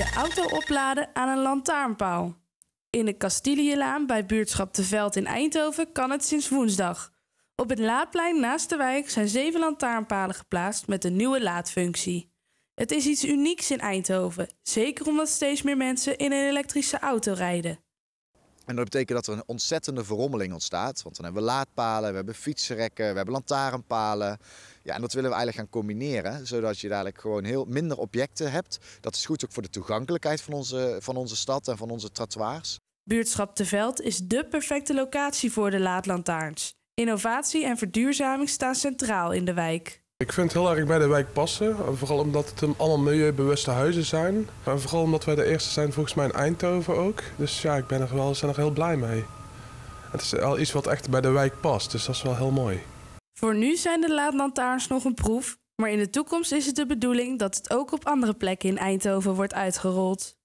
Je auto opladen aan een lantaarnpaal. In de Castilielaan bij buurtschap De Veld in Eindhoven kan het sinds woensdag. Op het laadplein naast de wijk zijn zeven lantaarnpalen geplaatst met een nieuwe laadfunctie. Het is iets unieks in Eindhoven, zeker omdat steeds meer mensen in een elektrische auto rijden. En dat betekent dat er een ontzettende verrommeling ontstaat. Want dan hebben we laadpalen, we hebben fietsrekken, we hebben lantaarnpalen. Ja, en dat willen we eigenlijk gaan combineren, zodat je dadelijk gewoon heel minder objecten hebt. Dat is goed ook voor de toegankelijkheid van onze, van onze stad en van onze trottoirs. Buurtschap Te Veld is dé perfecte locatie voor de laadlantaarns. Innovatie en verduurzaming staan centraal in de wijk. Ik vind het heel erg bij de wijk passen. Vooral omdat het een allemaal milieubewuste huizen zijn. En vooral omdat wij de eerste zijn volgens mij in Eindhoven ook. Dus ja, ik ben er wel zijn er heel blij mee. Het is al iets wat echt bij de wijk past, dus dat is wel heel mooi. Voor nu zijn de laadlantaarns nog een proef. Maar in de toekomst is het de bedoeling dat het ook op andere plekken in Eindhoven wordt uitgerold.